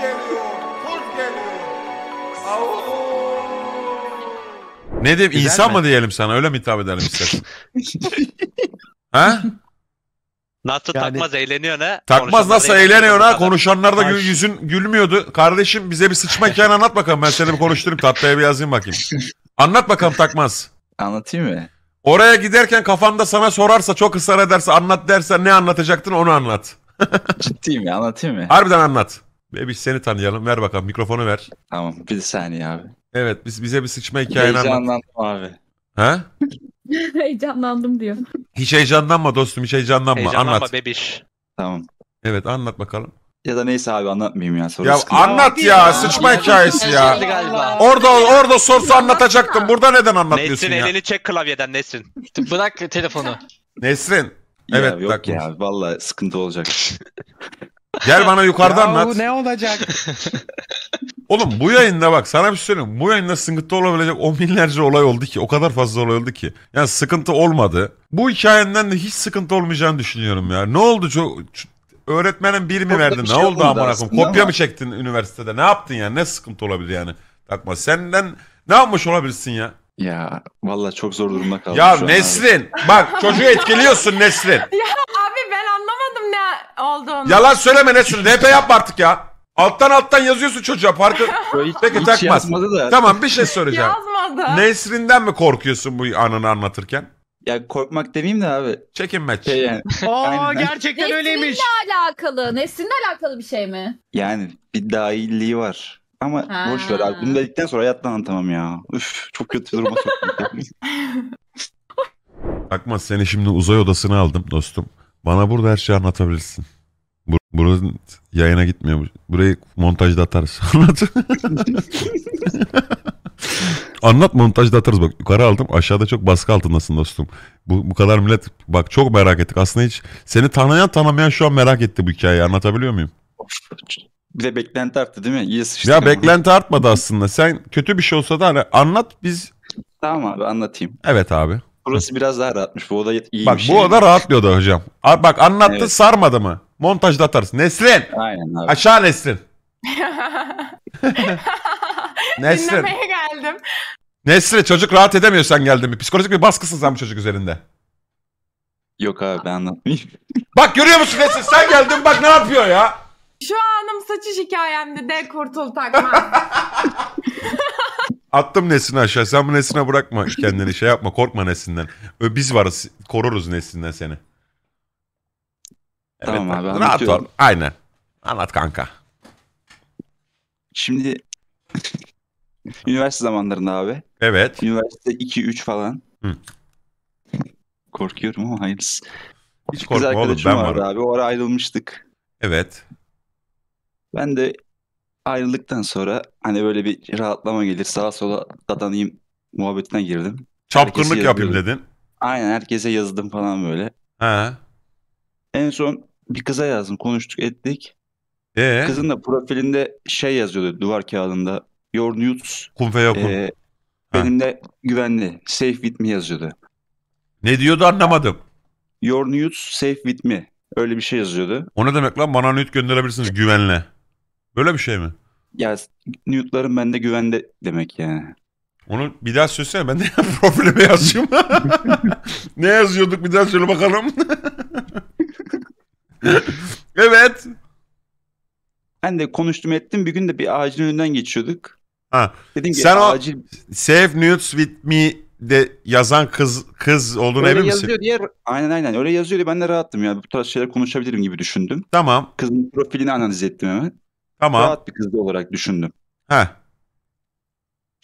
geliyor, geliyor. Ne diyeyim Güzel insan mi? mı diyelim sana öyle mi hitap edelim istersen? ha? Nasıl Yani- takmaz eğleniyor ne? Takmaz nasıl eğleniyor ha konuşanlar da yüzün gülmüyordu. Kardeşim bize bir sıçma hikayeni anlat bakalım ben seni bir konuşturayım tahtaya bir yazayım bakayım. Anlat bakalım takmaz. Anlatayım mı? Oraya giderken kafanda sana sorarsa çok ısrar ederse anlat derse ne anlatacaktın onu anlat. Ciddiyim ya anlatayım mı? Harbiden anlat. Ve biz seni tanıyalım. Ver bakalım mikrofonu ver. Tamam bir saniye abi. Evet biz bize bir sıçma hikayeni anlat. Heyecanlandım abi. Ha? heyecanlandım diyor. Hiç heyecanlanma dostum hiç heyecanlanma. Heyecanlanma anlat. bebiş. Tamam. Evet anlat bakalım. Ya da neyse abi anlatmayayım ya soru Ya sıkıntı. anlat ya, ya sıçma ya, hikayesi ya. ya. Orada orada sorsa anlatacaktım. Burada neden anlatmıyorsun Nesrin, ya? elini çek klavyeden Nesrin. Bırak telefonu. Nesrin. Evet ya, yok ya valla sıkıntı olacak. Gel bana yukarıdan anlat. Bu ne olacak? Oğlum bu yayında bak sana bir şey söyleyeyim. Bu yayında sıkıntı olabilecek on binlerce olay oldu ki. O kadar fazla olay oldu ki. Yani sıkıntı olmadı. Bu hikayenden de hiç sıkıntı olmayacağını düşünüyorum ya. Ne oldu çok... Öğretmenin bir mi verdi? Bir şey ne oldu amına koyayım? Kopya mı çektin üniversitede? Ne yaptın yani? Ne sıkıntı olabilir yani? Takma senden ne yapmış olabilirsin ya? Ya vallahi çok zor durumda kaldım. Ya Nesrin abi. bak çocuğu etkiliyorsun Neslin. Ya abi ben anlamadım bilmiyordum ne olduğunu. Yalan söyleme Nesin. RP yap artık ya. Alttan alttan yazıyorsun çocuğa parkı. Peki hiç takmaz. yazmadı da. Tamam bir şey soracağım. Yazmadı. Nesrin'den mi korkuyorsun bu anını anlatırken? Ya korkmak demeyeyim de abi. Çekinme. Şey yani. Aa Aynen. gerçekten öyleymiş. Nesrinle alakalı. Nesrinle alakalı bir şey mi? Yani bir dahilliği var. Ama Ha. boş ver abi. Bunu dedikten sonra hayatta anlatamam ya. Üf çok kötü duruma soktum. Bakma seni şimdi uzay odasına aldım dostum. Bana burada her şeyi anlatabilirsin. Bur Burası yayına gitmiyor. Burayı montajda atarız. Anlat. Anlat montajda atarız. Bak yukarı aldım aşağıda çok baskı altındasın dostum. Bu, bu kadar millet bak çok merak ettik. Aslında hiç seni tanıyan tanımayan şu an merak etti bu hikayeyi. Anlatabiliyor muyum? Bir de beklenti arttı değil mi? İyi sıçtık ya beklenti artmadı aslında. Sen kötü bir şey olsa da hani anlat biz... Tamam abi anlatayım. Evet abi burası biraz daha rahatmış. Bu oda iyi Bak bu şey oda rahatlıyordu hocam. A- Bak anlattı Evet. sarmadı mı? Montajda atarsın. Nesrin. Aynen abi. Aşağı Nesrin. Nesrin. Dinlemeye geldim. Nesrin çocuk rahat edemiyor sen geldin mi? Psikolojik bir baskısın sen bu çocuk üzerinde. Yok abi ben anlatmayayım. Bak görüyor musun Nesrin sen geldin bak ne yapıyor ya? Şu anım saçış hikayemde de kurtul takma. Attım Nesin'i aşağı. Sen bu Nesin'e bırakma kendini. Şey yapma korkma Nesin'den. Biz varız. Koruruz Nesin'den seni. Evet, Tamam abi, Rahat ol. Aynen. Anlat kanka. Şimdi üniversite zamanlarında abi. Evet. Üniversite 2-3 falan. Hı. Korkuyorum ama hayırlısı. Hiç Kız korkma oğlum arkadaşım ben vardı varım. abi. O ara ayrılmıştık. Evet. Ben de ayrıldıktan sonra hani böyle bir rahatlama gelir sağa sola dadanayım muhabbetine girdim. Çapkınlık yapayım dedin. Aynen herkese yazdım falan böyle. He. En son bir kıza yazdım konuştuk ettik. Ee? Kızın da profilinde şey yazıyordu duvar kağıdında. Your nudes. Kun yakun. E, benim de güvenli. Safe with me yazıyordu. Ne diyordu anlamadım. Your nudes safe with me. Öyle bir şey yazıyordu. O ne demek lan? Bana nude gönderebilirsiniz güvenle. Böyle bir şey mi? Ya nude'larım bende güvende demek yani. Onu bir daha söylesene ben de profilime yazayım. ne yazıyorduk bir daha söyle bakalım. evet. Ben de konuştum ettim bir gün de bir ağacın önünden geçiyorduk. Ha. Dedim ki Sen o Save Nudes With Me de yazan kız kız olduğunu öyle emin misin? Yazıyor diye, aynen aynen öyle yazıyor diye ben de rahattım ya. Bu tarz şeyler konuşabilirim gibi düşündüm. Tamam. Kızın profilini analiz ettim hemen. Tamam. Rahat bir kızdı olarak düşündüm. Heh.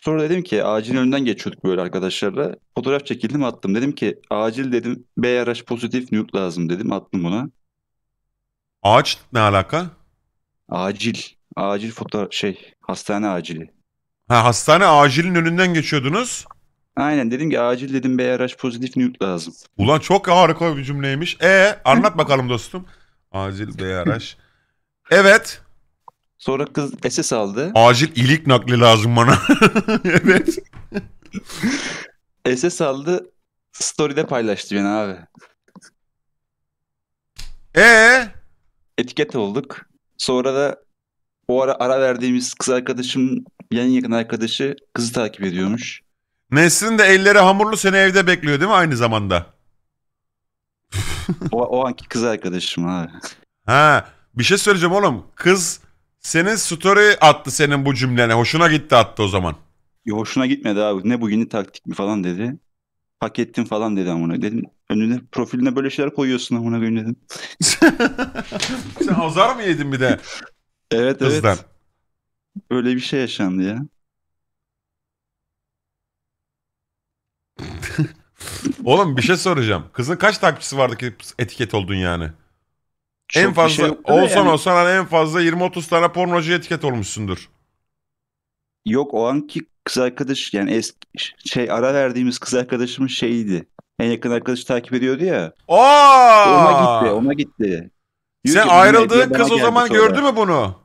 Sonra dedim ki acilin önünden geçiyorduk böyle arkadaşlarla. Fotoğraf çekildim attım. Dedim ki acil dedim BRH pozitif nude lazım dedim attım buna. Ağaç ne alaka? Acil. Acil fotoğraf şey hastane acili. Ha hastane acilin önünden geçiyordunuz. Aynen dedim ki acil dedim BRH pozitif nude lazım. Ulan çok harika bir cümleymiş. E anlat bakalım dostum. Acil BRH. evet. Sonra kız SS aldı. Acil ilik nakli lazım bana. evet. SS aldı. Story'de paylaştı beni abi. Ee? Etiket olduk. Sonra da o ara, ara verdiğimiz kız arkadaşım en yakın arkadaşı kızı takip ediyormuş. Nesrin de elleri hamurlu seni evde bekliyor değil mi aynı zamanda? o, o anki kız arkadaşım abi. Ha bir şey söyleyeceğim oğlum. Kız senin story attı senin bu cümlene. Hoşuna gitti attı o zaman. Yo, hoşuna gitmedi abi. Ne bu yeni taktik mi falan dedi. Hak ettin falan dedi amına. Dedim önüne profiline böyle şeyler koyuyorsun amına koyayım dedim. Sen azar mı yedin bir de? evet Kızdan. evet. Öyle bir şey yaşandı ya. Oğlum bir şey soracağım. Kızın kaç takipçisi vardı ki etiket oldun yani? Çok en fazla şey olsan yani. olsan hani en fazla 20-30 tane pornocu etiket olmuşsundur. Yok o anki kız arkadaş yani eski şey ara verdiğimiz kız arkadaşımın şeyiydi. En yakın arkadaş takip ediyordu ya. Aa! Ona gitti, ona gitti. Diyor Sen ayrıldığın kız o zaman sonra. gördü mü bunu?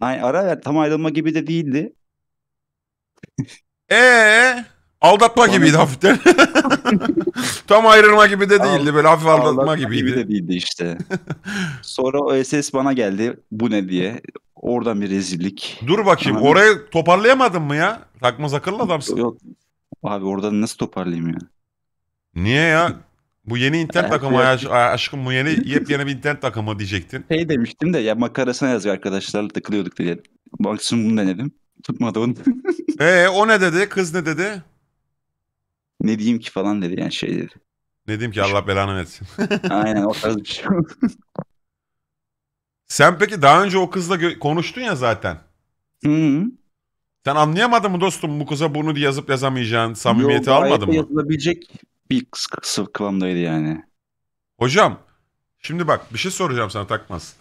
Ay ara ver tam ayrılma gibi de değildi. Ee Aldatma gibiydi hafiften. Tam ayrılma gibi de değildi. Böyle hafif aldatma, aldatma gibiydi. Gibi de değildi işte. Sonra o SS bana geldi. Bu ne diye. Oradan bir rezillik. Dur bakayım. Abi. Orayı toparlayamadın mı ya? Takmaz akıllı adamsın. Yok. Abi oradan nasıl toparlayayım ya? Niye ya? Bu yeni internet ee, takımı aşkım bu yeni yepyeni bir internet takımı diyecektin. Şey demiştim de ya makarasına yazıyor arkadaşlarla takılıyorduk diye. Maksimum denedim. Tutmadı onu. Eee o ne dedi? Kız ne dedi? ne diyeyim ki falan dedi yani şey dedi. Ne diyeyim ki Allah belanı versin. Aynen o tarz bir şey. Sen peki daha önce o kızla konuştun ya zaten. Hı -hı. Sen anlayamadın mı dostum bu kıza bunu diye yazıp yazamayacağın samimiyeti Yok, almadın mı? yazılabilecek bir kıvamdaydı yani. Hocam şimdi bak bir şey soracağım sana takmaz.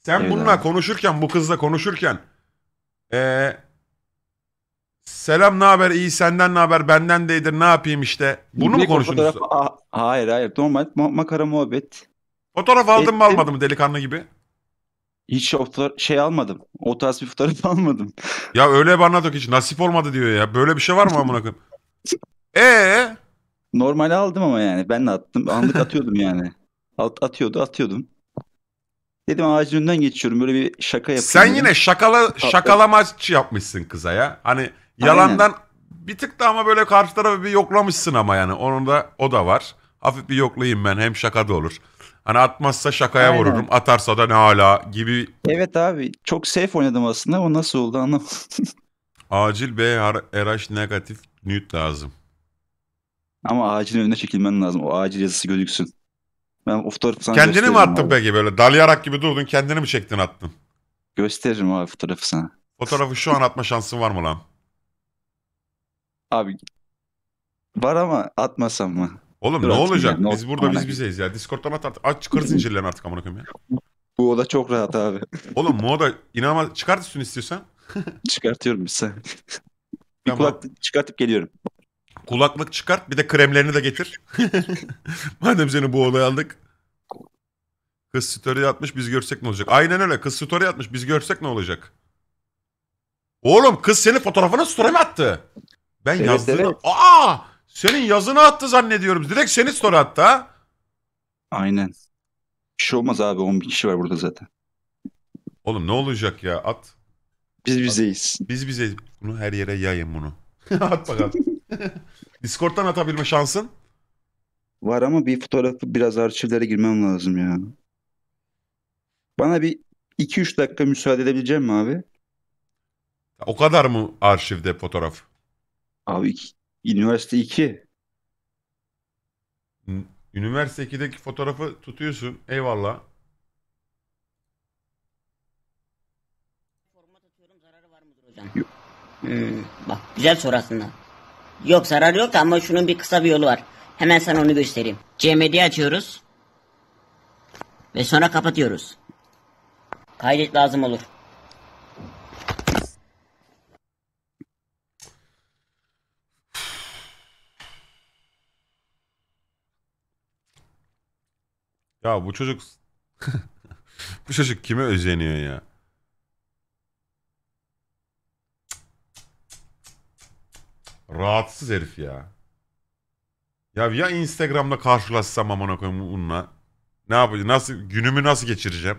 Sen evet bununla abi. konuşurken bu kızla konuşurken ee, Selam ne haber iyi senden ne haber benden de ne yapayım işte. Bunu mu konuştunuz? Fotoğraf... Hayır hayır normal ma- makara muhabbet. Fotoğraf aldın mı e, e- almadın mı delikanlı gibi? Hiç şey almadım. O tarz bir fotoğraf almadım. Ya öyle bir anlatok hiç nasip olmadı diyor ya. Böyle bir şey var mı amına koyayım? Ee Normal aldım ama yani ben de attım. Anlık atıyordum yani. At- atıyordu atıyordum. Dedim ağacın önünden geçiyorum böyle bir şaka yapayım. sen dedim. yine şakala şakalamaç yapmışsın kıza ya. Hani Yalandan bir tık da ama böyle karşı tarafı bir yoklamışsın ama yani. Onun da o da var. Hafif bir yoklayayım ben hem şaka da olur. Hani atmazsa şakaya Aynen. vururum, atarsa da ne hala gibi. Evet abi çok safe oynadım aslında o nasıl oldu anlamadım. Acil B RH negatif nude lazım. Ama acil önüne çekilmen lazım. O acil yazısı gözüksün. Ben o fotoğrafı sana Kendini mi attın abi. peki böyle dalyarak gibi durdun kendini mi çektin attın? Gösteririm abi fotoğrafı sana. Fotoğrafı şu an atma şansın var mı lan? Abi var ama atmasam mı? Oğlum Dur, ne olacak? Ya, biz burada biz bizeyiz ya. Discord'dan at, artık? Aç çıkar zincirlerini artık amına koyayım ya. Bu oda çok rahat abi. Oğlum bu oda inanma çıkart üstünü istiyorsan. Çıkartıyorum bir sen. bir tamam. kulaklık çıkartıp geliyorum. Kulaklık çıkart bir de kremlerini de getir. Madem seni bu odaya aldık. Kız story atmış biz görsek ne olacak? Aynen öyle kız story atmış biz görsek ne olacak? Oğlum kız senin fotoğrafına story mi attı? Ben evet, yazdığını... Evet. Aa! Senin yazını attı zannediyorum. Direkt seni story attı Aynen. Bir şey olmaz abi. 10 bin kişi var burada zaten. Oğlum ne olacak ya? At. Biz bizeyiz. At. Biz bizeyiz. Bunu her yere yayın bunu. at bakalım. Discord'dan atabilme şansın? Var ama bir fotoğrafı biraz arşivlere girmem lazım ya. Bana bir 2-3 dakika müsaade edebilecek mi abi? O kadar mı arşivde fotoğraf? Abi iki, üniversite 2. Üniversite 2'deki fotoğrafı tutuyorsun. Eyvallah. Format atıyorum zararı var mıdır hocam? Yok. Hmm, bak güzel soru aslında. Yok zararı yok ama şunun bir kısa bir yolu var. Hemen sana onu göstereyim. CMD açıyoruz. Ve sonra kapatıyoruz. Kaydet lazım olur. Ya bu çocuk bu çocuk kime özeniyor ya? Rahatsız herif ya. Ya ya Instagram'da karşılaşsam amına koyayım onunla Ne yapacağım? Nasıl günümü nasıl geçireceğim?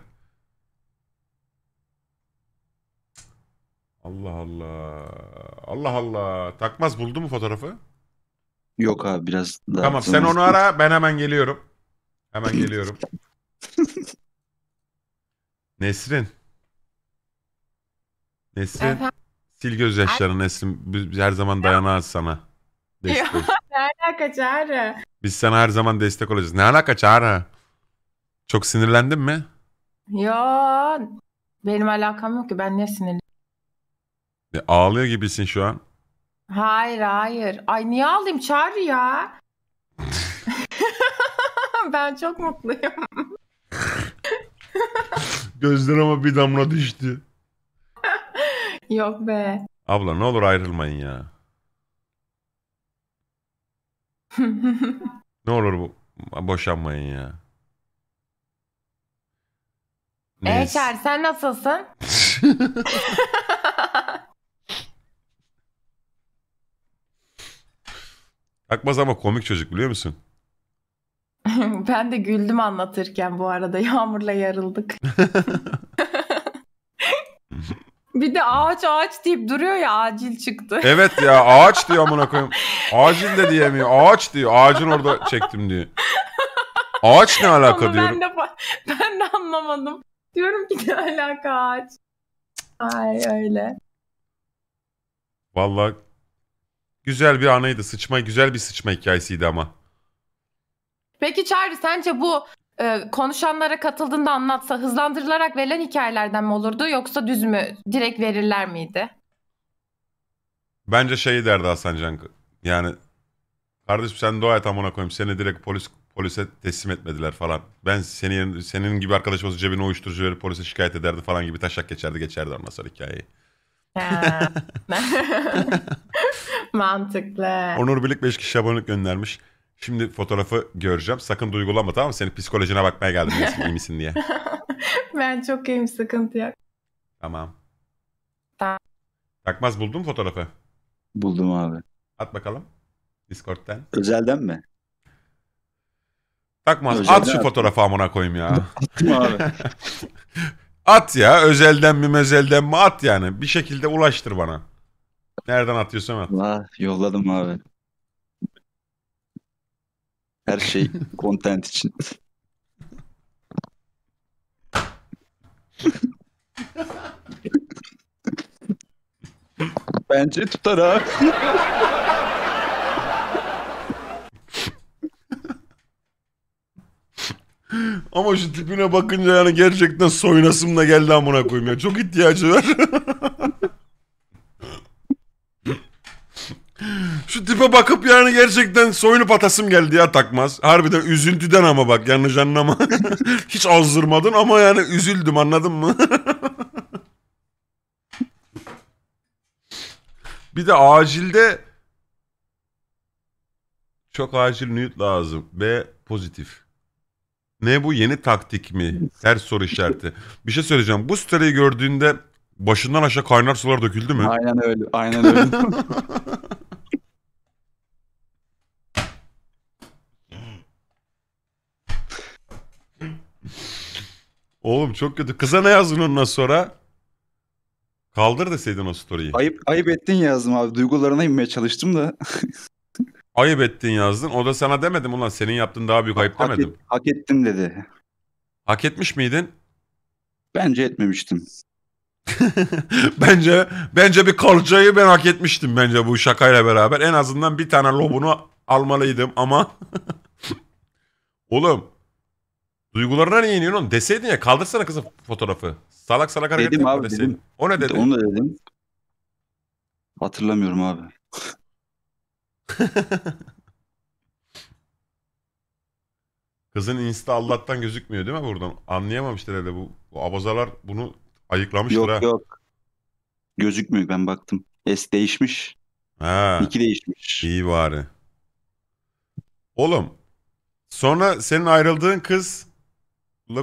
Allah Allah. Allah Allah. Takmaz buldu mu fotoğrafı? Yok abi biraz daha. Tamam sen onu ara ben hemen geliyorum. Hemen geliyorum. Nesrin. Nesrin. Efendim? Sil gözyaşlarını Nesrin. Biz her zaman dayanağız sana. ne alaka Çağrı? Biz sana her zaman destek olacağız. Ne alaka Çağrı? Çok sinirlendin mi? Yo benim alakam yok ki ben ne sinirli. E, ağlıyor gibisin şu an. Hayır hayır. Ay niye ağlayayım Çağrı ya? ben çok mutluyum. Gözden ama bir damla düştü. Yok be. Abla ne olur ayrılmayın ya. ne olur bu boşanmayın ya. Neyse. Eşer sen nasılsın? Akmaz ama komik çocuk biliyor musun? ben de güldüm anlatırken bu arada yağmurla yarıldık. bir de ağaç ağaç deyip duruyor ya acil çıktı. Evet ya ağaç diyor amına koyayım. Acil de diyemiyor. Ağaç diyor. Ağacın orada çektim diyor. Ağaç ne alaka Ama diyorum. Ben de, ben de anlamadım. Diyorum ki ne alaka ağaç. Ay öyle. Vallahi güzel bir anıydı. Sıçma güzel bir sıçma hikayesiydi ama. Peki Çağrı sence bu e, konuşanlara katıldığında anlatsa hızlandırılarak verilen hikayelerden mi olurdu yoksa düz mü direkt verirler miydi? Bence şeyi derdi Hasan Can. Yani kardeşim sen dua et amına koyayım seni direkt polis polise teslim etmediler falan. Ben senin senin gibi arkadaş olsa cebine uyuşturucu verip polise şikayet ederdi falan gibi taşak geçerdi geçerdi anlasar hikayeyi. Mantıklı. Onur Birlik 5 kişi abonelik göndermiş. Şimdi fotoğrafı göreceğim. Sakın duygulanma tamam mı? Senin psikolojine bakmaya geldim. Nasıl iyi misin diye. ben çok iyiyim sıkıntı yok. Tamam. Tamam. Takmaz buldun mu fotoğrafı? Buldum abi. At bakalım. Discord'den. Özelden mi? Takmaz. Özelden at şu at. fotoğrafı amına koyayım ya. Attım abi. at ya. Özelden mi mezelden mi at yani. Bir şekilde ulaştır bana. Nereden atıyorsan at. Vah, yolladım abi. Her şey content için. Bence tutar ha. Ama şu tipine bakınca yani gerçekten soyunasım da geldi amına koyayım ya. Çok ihtiyacı var. klibe bakıp yani gerçekten soyunup atasım geldi ya takmaz. Harbiden üzüntüden ama bak yanlış anlama. Hiç azdırmadın ama yani üzüldüm anladın mı? bir de acilde çok acil nude lazım B pozitif. Ne bu yeni taktik mi? Her soru işareti. Bir şey söyleyeceğim. Bu siteyi gördüğünde başından aşağı kaynar sular döküldü mü? Aynen öyle. Aynen öyle. Oğlum çok kötü. Kıza ne yazdın ondan sonra? Kaldır deseydin o story'yi. Ayıp, ayıp ettin yazdım abi. Duygularına inmeye çalıştım da. Ayıp ettin yazdın. O da sana demedim ulan senin yaptığın daha büyük ayıp hak, demedim. Et, hak ettim dedi. Hak etmiş miydin? Bence etmemiştim. bence bence bir kalçayı ben hak etmiştim bence bu şakayla beraber. En azından bir tane lobunu almalıydım ama oğlum Duygularına niye iniyorsun oğlum? Deseydin ya kaldırsana kızın fotoğrafı. Salak salak hareket Dedim abi, deseydin. dedim. O ne dedi? Onu da dedim. Hatırlamıyorum abi. Kızın insta Allah'tan gözükmüyor değil mi buradan? Anlayamamışlar hele bu, bu abazalar bunu ayıklamıştır ha. Yok yok. Gözükmüyor ben baktım. S değişmiş. Ha. iki değişmiş. İyi bari. Oğlum sonra senin ayrıldığın kız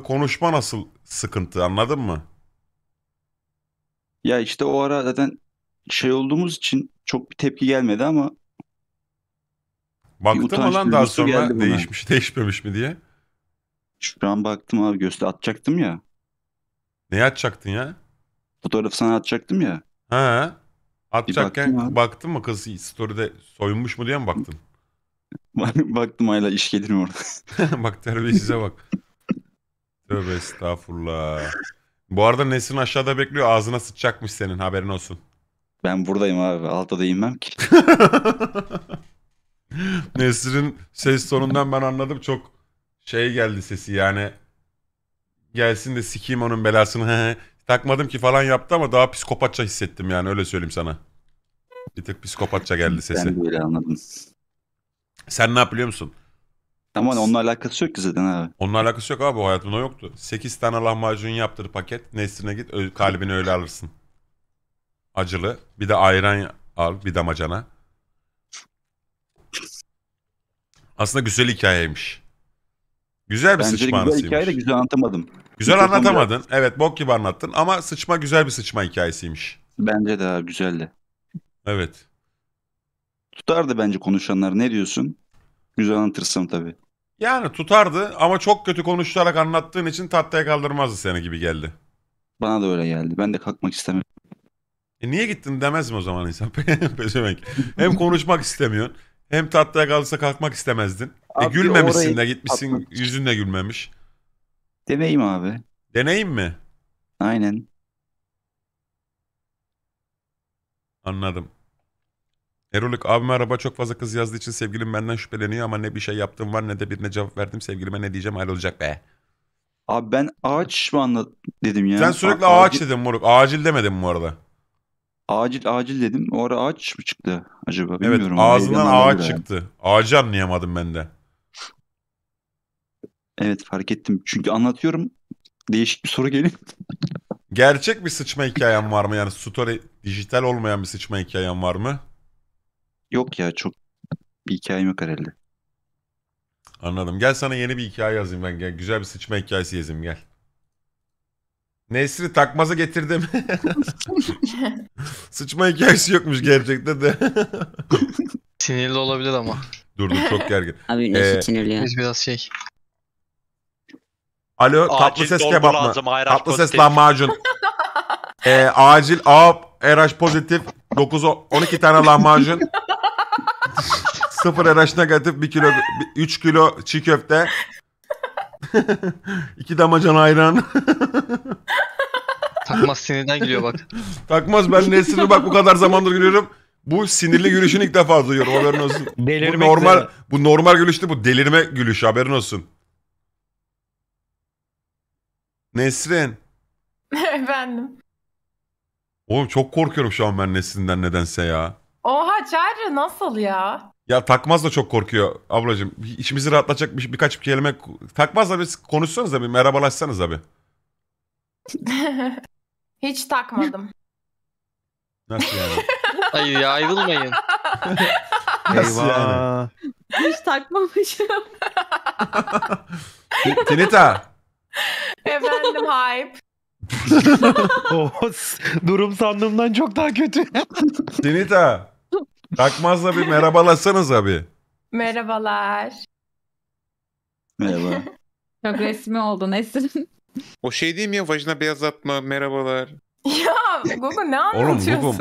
konuşma nasıl sıkıntı anladın mı? Ya işte o ara zaten şey olduğumuz için çok bir tepki gelmedi ama Baktım Baktın lan daha sonra değişmiş değişmemiş mi diye. şu an baktım abi göster atacaktım ya. Neye atacaktın ya? Fotoğrafı sana atacaktım ya. Ha? Atacakken baktım baktın mı kız story'de soyunmuş mu diye mi baktın? baktım hala iş gelir mi orada? bak terbiyesize bak. Tövbe estağfurullah. Bu arada Nesin aşağıda bekliyor. Ağzına sıçacakmış senin haberin olsun. Ben buradayım abi. Altta da inmem ki. Nesrin'in ses tonundan ben anladım çok şey geldi sesi yani gelsin de sikeyim onun belasını takmadım ki falan yaptı ama daha psikopatça hissettim yani öyle söyleyeyim sana. Bir tık psikopatça geldi sesi. Ben böyle anladım. Sen ne yapıyor musun? Ama hani onunla alakası yok ki zaten abi. Onunla alakası yok abi o hayatımda yoktu. 8 tane lahmacun yaptır paket. Nesrine git kalbini öyle alırsın. Acılı. Bir de ayran al bir damacana. Aslında güzel hikayeymiş. Güzel bir Bence sıçma güzel hikaye de güzel anlatamadım. Güzel anlatamadın. Evet bok gibi anlattın ama sıçma güzel bir sıçma hikayesiymiş. Bence de abi güzeldi. Evet. Tutardı bence konuşanlar. Ne diyorsun? güzel anlatırsam tabii. Yani tutardı ama çok kötü konuşarak anlattığın için tatlıya kaldırmazdı seni gibi geldi. Bana da öyle geldi. Ben de kalkmak istemiyorum. E niye gittin demez mi o zaman insan? Pezevenk. hem konuşmak istemiyorsun hem tatlıya kalırsa kalkmak istemezdin. E abi, e gülmemişsin de gitmişsin atmak. yüzün de gülmemiş. Deneyim abi. Deneyim mi? Aynen. Anladım. Erolük abi merhaba çok fazla kız yazdığı için sevgilim benden şüpheleniyor ama ne bir şey yaptım var ne de birine cevap verdim sevgilime ne diyeceğim ayrılacak be. Abi ben ağaç mı anlat dedim yani. Sen sürekli A- ağaç acil, dedin moruk. Acil demedin bu arada. Acil acil dedim. O ara ağaç mı çıktı acaba bilmiyorum. Evet ağzından ağaç çıktı. Yani. Ağacı anlayamadım ben de. Evet fark ettim. Çünkü anlatıyorum değişik bir soru geliyor. Gerçek bir sıçma hikayen var mı? Yani story dijital olmayan bir sıçma hikayen var mı? Yok ya çok bir hikayem yok herhalde. Anladım. Gel sana yeni bir hikaye yazayım ben. Gel. Güzel bir sıçma hikayesi yazayım gel. Nesri takmaza getirdim. sıçma hikayesi yokmuş gerçekten de. Sinirli olabilir ama. Dur çok gergin. Abi nasıl Ee, sinirli ya? Biz biraz şey. Alo tatlı Acil ses dolgu kebap mı? Tatlı ses lahmacun. Ee, acil A RH pozitif 9 12 tane lahmacun. Sıfır araç negatif bir kilo, bir- üç kilo çiğ köfte. iki damacan ayran. Takmaz sinirden gülüyor bak. Takmaz ben Nesrin'i bak bu kadar zamandır gülüyorum Bu sinirli gülüşünü ilk defa duyuyorum haberin olsun. Bu normal, bu normal gülüştü bu delirme gülüşü haberin olsun. Nesrin. Efendim. Oğlum çok korkuyorum şu an ben Nesrin'den nedense ya. Oha Çağrı nasıl ya? Ya takmaz da çok korkuyor ablacığım. İçimizi rahatlatacak bir, birkaç bir kelime. Takmaz da biz konuşsanız da bir merhabalaşsanız da bir. Hiç takmadım. Nasıl yani? Hayır ya ayrılmayın. Nasıl yani? Hiç takmamışım. Ti- Tinita. Efendim hype. Oo, durum sandığımdan çok daha kötü. Tinita. Takmaz'la bir merhabalasanız abi. Merhabalar. Merhaba. Çok resmi oldu Nesrin. O şey değil mi ya vajina atma merhabalar. Ya Gugu ne anlatıyorsun? Oğlum anlatıyorsun?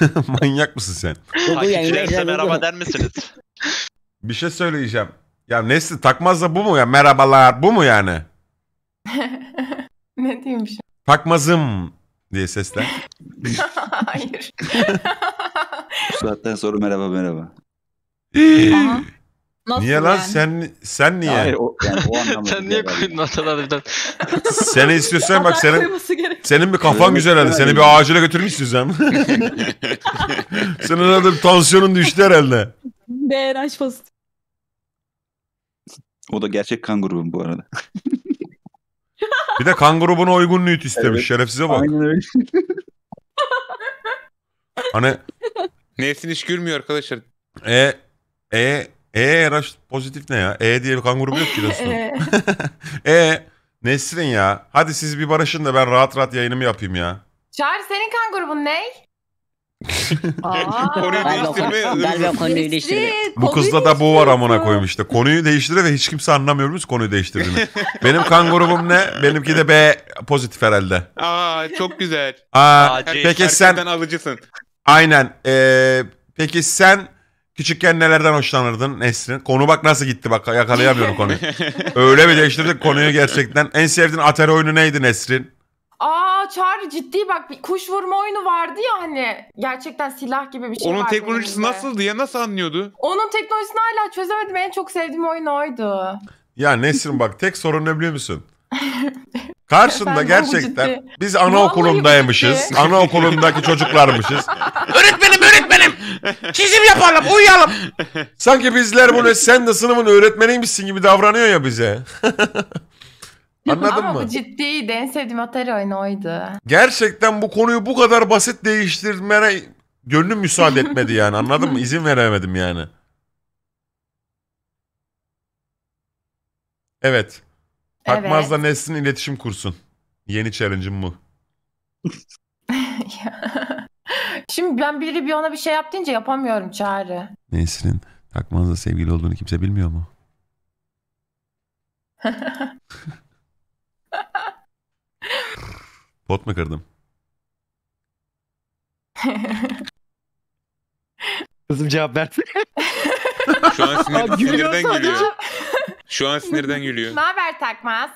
Gugum. Manyak mısın sen? Gugu Takipçilerinize merhaba der misiniz? Bir şey söyleyeceğim. Ya Nesli takmazla bu mu ya? Merhabalar bu mu yani? ne diyeyim şimdi? Takmazım diye seslen. Hayır. Bu saatten sonra merhaba merhaba. Nasıl niye yani? lan sen sen niye? Hayır, o, yani o sen niye koydun ortalara Seni istiyorsan bak senin senin bir kafan güzel herhalde. Seni bir acile götürmüşsünüz hem. senin herhalde tansiyonun düştü herhalde. BRH pozitif. O da gerçek kan grubum bu arada. Bir de kan grubuna uygun nüt istemiş. Evet. Şerefsize bak. Aynen öyle. Hani Nefsin hiç gülmüyor arkadaşlar. E E E RH pozitif ne ya? E diye bir kan grubu yok ki dostum. E. e Nesrin ya. Hadi siz bir barışın da ben rahat rahat yayınımı yapayım ya. Çağrı senin kan grubun ne? konuyu değiştirmeye Galiba konuyu değiştirdi. Bu kızda da bu var amına koyayım işte. Konuyu değiştire ve hiç kimse anlamıyor muyuz konuyu değiştirdiğini. Benim kan grubum ne? Benimki de B pozitif herhalde. Aa çok güzel. Aa, Aa C, peki sen alıcısın. Aynen. Ee, peki sen küçükken nelerden hoşlanırdın Nesrin? Konu bak nasıl gitti bak yakalayamıyorum konuyu. Öyle bir değiştirdik konuyu gerçekten. En sevdiğin Atari oyunu neydi Nesrin? Çağrı ciddi bak bir kuş vurma oyunu vardı ya hani gerçekten silah gibi bir şey Onun vardı teknolojisi elinde. nasıldı ya nasıl anlıyordu? Onun teknolojisini hala çözemedim en çok sevdiğim oyun oydu. Ya Nesrin bak tek sorun ne biliyor musun? Karşında gerçekten ciddi. biz anaokulundaymışız. ciddi. Anaokulundaki çocuklarmışız. öğretmenim öğretmenim. Çizim yapalım uyuyalım. Sanki bizler bunu sen de sınıfın öğretmeniymişsin gibi davranıyor ya bize. Anladın Ama mı? bu ciddiydi. En sevdiğim Atari oyunu oydu. Gerçekten bu konuyu bu kadar basit değiştirmene gönlüm müsaade etmedi yani. Anladın mı? İzin veremedim yani. Evet. Takmaz'la evet. Nesrin iletişim kursun. Yeni challenge'ım bu. Şimdi ben biri bir ona bir şey yap deyince yapamıyorum çağrı. Nesrin Takmaz'la sevgili olduğunu kimse bilmiyor mu? Pot mu kırdım? Kızım cevap versin. Şu an sinir, Abi sinirden gülüyor. Şu an sinirden gülüyor. Ne haber takmaz?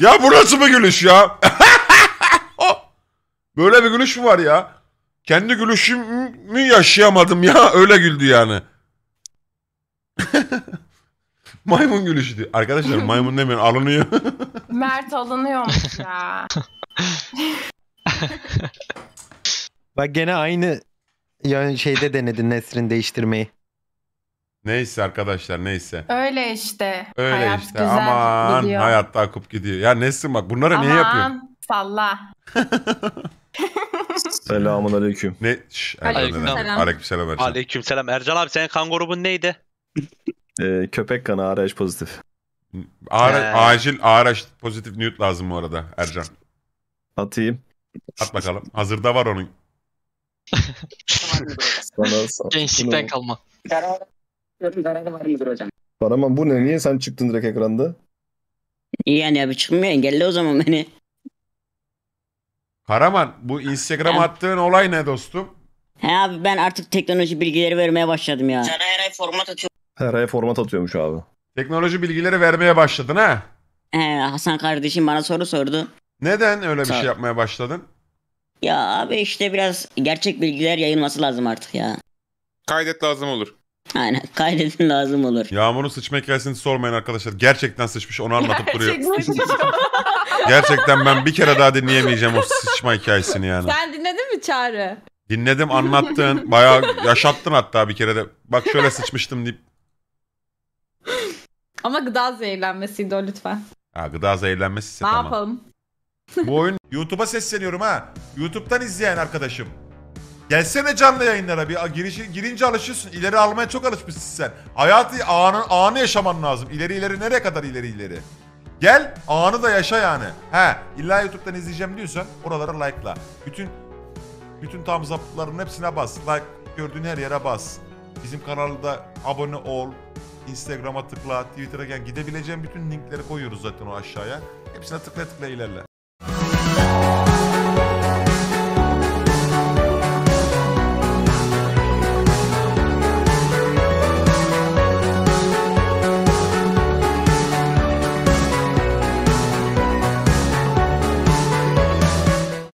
ya bu nasıl bir gülüş ya? Oh! Böyle bir gülüş mü var ya? Kendi gülüşümü yaşayamadım ya. Öyle güldü yani. maymun gülüşü diyor. Arkadaşlar maymun demeyin alınıyor. Mert alınıyormuş ya. Bak gene aynı yani şeyde denedin Nesrin değiştirmeyi. Neyse arkadaşlar neyse. Öyle işte. Öyle Hayat işte güzel aman gidiyor. hayatta akıp gidiyor. Ya Nesrin bak bunlara aman, niye yapıyorsun? Aman Salla. Selamun aleyküm. Ne? Şş, Aleyküm selam. Aleyküm selam Aleyküm selam. Ercan abi senin kan grubun neydi? ee, köpek kanı ARH pozitif. Ağır, Ee. acil ağır pozitif nude lazım bu arada Ercan. Atayım. At bakalım. Hazırda var onun. Sana, sana, Gençlikten kalma. Kararı, kararı var mıdır bu ne? Niye sen çıktın direkt ekranda? İyi yani abi çıkmıyor engelle o zaman beni. Karaman bu Instagram attığın olay ne dostum? He abi ben artık teknoloji bilgileri vermeye başladım ya. Sana her ay format atıyorum. Her ay format atıyormuş abi. Teknoloji bilgileri vermeye başladın ha? Ee, Hasan kardeşim bana soru sordu. Neden öyle bir şey yapmaya başladın? Ya abi işte biraz gerçek bilgiler yayılması lazım artık ya. Kaydet lazım olur. Aynen kaydetin lazım olur. Yağmurun sıçma hikayesini sormayın arkadaşlar. Gerçekten sıçmış onu anlatıp duruyor. Gerçekten ben bir kere daha dinleyemeyeceğim o sıçma hikayesini yani. Sen dinledin mi Çağrı? Dinledim anlattın. Bayağı yaşattın hatta bir kere de. Bak şöyle sıçmıştım deyip ama gıda zehirlenmesiydi o lütfen. Ha, gıda zehirlenmesi ise ne tamam. yapalım? Bu oyun YouTube'a sesleniyorum ha. YouTube'dan izleyen arkadaşım. Gelsene canlı yayınlara bir girişi, girince alışıyorsun. İleri almaya çok alışmışsın sen. Hayatı anı, anı yaşaman lazım. İleri ileri nereye kadar ileri ileri? Gel anı da yaşa yani. He illa YouTube'dan izleyeceğim diyorsan oralara like'la. Bütün bütün tam zaptların hepsine bas. Like gördüğün her yere bas. Bizim kanalda abone ol. Instagram'a tıkla, Twitter'a gel. Gidebileceğin bütün linkleri koyuyoruz zaten o aşağıya. Hepsine tıkla tıkla ilerle.